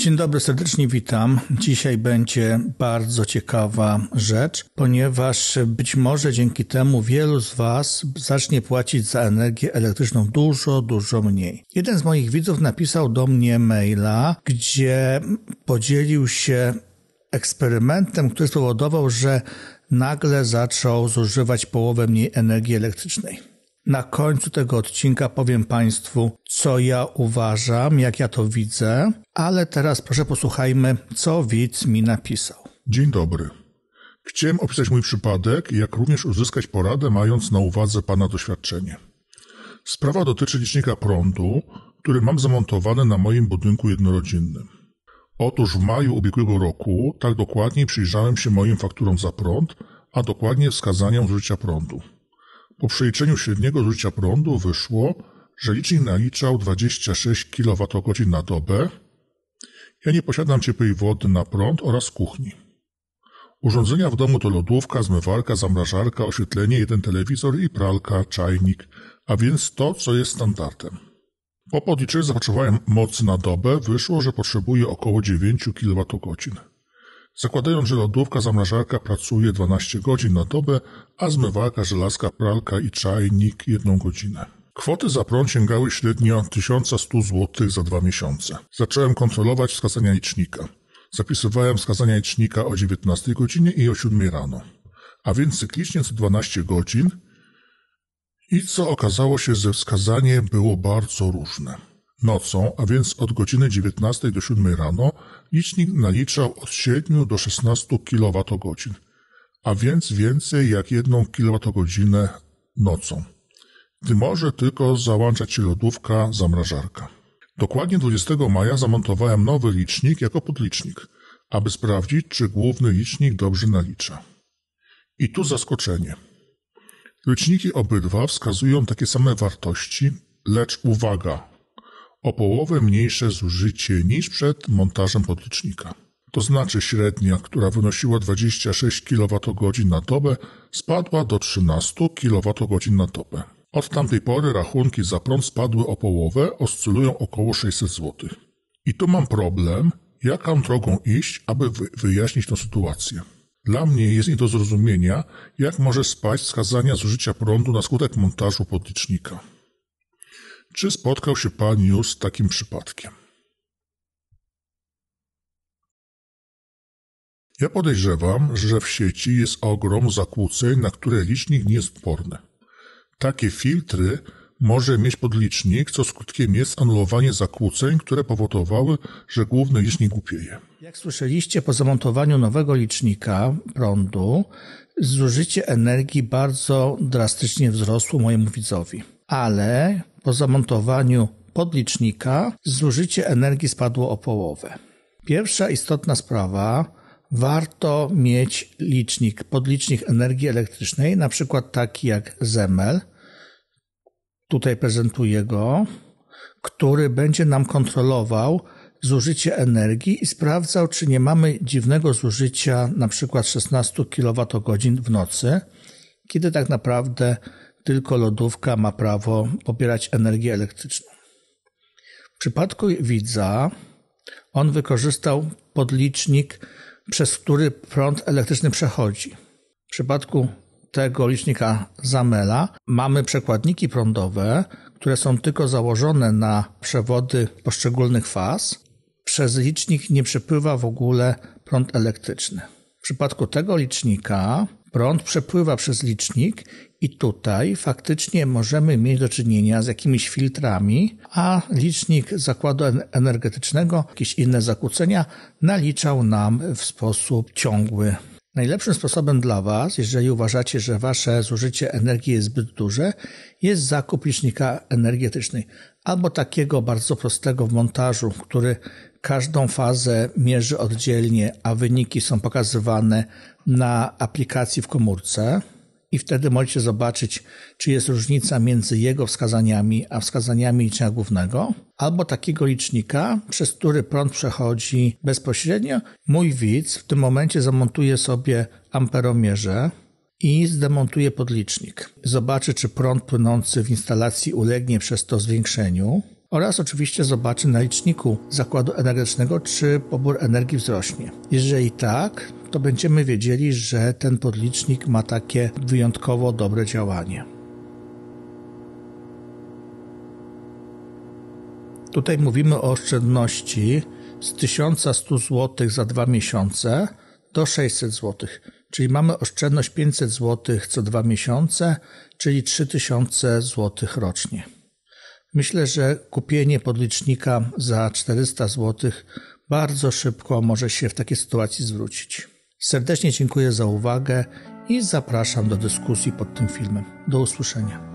Dzień dobry, serdecznie witam. Dzisiaj będzie bardzo ciekawa rzecz, ponieważ być może dzięki temu wielu z Was zacznie płacić za energię elektryczną dużo, dużo mniej. Jeden z moich widzów napisał do mnie maila, gdzie podzielił się eksperymentem, który spowodował, że nagle zaczął zużywać połowę mniej energii elektrycznej. Na końcu tego odcinka powiem Państwu, co ja uważam, jak ja to widzę, ale teraz proszę posłuchajmy, co widz mi napisał. Dzień dobry. Chciałem opisać mój przypadek, jak również uzyskać poradę, mając na uwadze Pana doświadczenie. Sprawa dotyczy licznika prądu, który mam zamontowany na moim budynku jednorodzinnym. Otóż w maju ubiegłego roku tak dokładnie przyjrzałem się moim fakturom za prąd, a dokładnie wskazaniom zużycia prądu. Po przeliczeniu średniego życia prądu wyszło, że licznik naliczał 26 kWh na dobę. Ja nie posiadam ciepłej wody na prąd oraz kuchni. Urządzenia w domu to lodówka, zmywarka, zamrażarka, oświetlenie, jeden telewizor i pralka, czajnik, a więc to, co jest standardem. Po podliczeniu zapotrzebowania mocy na dobę wyszło, że potrzebuje około 9 kWh. Zakładając, że lodówka zamrażarka pracuje 12 godzin na dobę, a zmywarka, żelazka, pralka i czajnik jedną godzinę. Kwoty za prąd sięgały średnio 1100 zł za dwa miesiące. Zacząłem kontrolować wskazania licznika. Zapisywałem wskazania licznika o 19 godzinie i o 7 rano. A więc cyklicznie co 12 godzin i co okazało się, że wskazanie było bardzo różne. Nocą, a więc od godziny 19 do 7 rano, licznik naliczał od 7 do 16 kWh, a więc więcej jak 1 kWh nocą. Gdy może tylko załączać się lodówka, zamrażarka. Dokładnie 20 maja zamontowałem nowy licznik jako podlicznik, aby sprawdzić, czy główny licznik dobrze nalicza. I tu zaskoczenie. Liczniki obydwa wskazują takie same wartości, lecz uwaga, o połowę mniejsze zużycie niż przed montażem podlicznika. To znaczy średnia, która wynosiła 26 kWh na dobę, spadła do 13 kWh na dobę. Od tamtej pory rachunki za prąd spadły o połowę, oscylują około 600 zł. I tu mam problem, jaką drogą iść, aby wyjaśnić tę sytuację. Dla mnie jest nie do zrozumienia, jak może spaść wskazania zużycia prądu na skutek montażu podlicznika. Czy spotkał się pan już z takim przypadkiem? Ja podejrzewam, że w sieci jest ogrom zakłóceń, na które licznik nie jest odporny. Takie filtry może mieć podlicznik, co skutkiem jest anulowanie zakłóceń, które powodowały, że główny licznik głupieje. Jak słyszeliście, po zamontowaniu nowego licznika prądu zużycie energii bardzo drastycznie wzrosło mojemu widzowi. Ale po zamontowaniu podlicznika zużycie energii spadło o połowę. Pierwsza istotna sprawa warto mieć licznik, podlicznik energii elektrycznej, na przykład taki jak Zemel. Tutaj prezentuję go, który będzie nam kontrolował zużycie energii i sprawdzał, czy nie mamy dziwnego zużycia na przykład 16 kWh w nocy, kiedy tak naprawdę tylko lodówka ma prawo pobierać energię elektryczną. W przypadku widza on wykorzystał podlicznik, przez który prąd elektryczny przechodzi. W przypadku tego licznika Zamela mamy przekładniki prądowe, które są tylko założone na przewody poszczególnych faz. Przez licznik nie przepływa w ogóle prąd elektryczny. W przypadku tego licznika prąd przepływa przez licznik i tutaj faktycznie możemy mieć do czynienia z jakimiś filtrami, a licznik zakładu energetycznego, jakieś inne zakłócenia naliczał nam w sposób ciągły. Najlepszym sposobem dla Was, jeżeli uważacie, że Wasze zużycie energii jest zbyt duże, jest zakup licznika energetycznej albo takiego bardzo prostego w montażu, który każdą fazę mierzy oddzielnie, a wyniki są pokazywane na aplikacji w komórce. I wtedy możecie zobaczyć, czy jest różnica między jego wskazaniami a wskazaniami liczenia głównego, albo takiego licznika, przez który prąd przechodzi bezpośrednio. Mój widz w tym momencie zamontuje sobie amperomierze, i zdemontuje podlicznik. Zobaczy, czy prąd płynący w instalacji ulegnie przez to zwiększeniu oraz oczywiście zobaczy na liczniku zakładu energetycznego, czy pobór energii wzrośnie. Jeżeli tak, to będziemy wiedzieli, że ten podlicznik ma takie wyjątkowo dobre działanie. Tutaj mówimy o oszczędności z 1100 zł za dwa miesiące do 600 zł. Czyli mamy oszczędność 500 zł co dwa miesiące, czyli 3000 zł rocznie. Myślę, że kupienie podlicznika za 400 zł bardzo szybko może się w takiej sytuacji zwrócić. Serdecznie dziękuję za uwagę i zapraszam do dyskusji pod tym filmem. Do usłyszenia.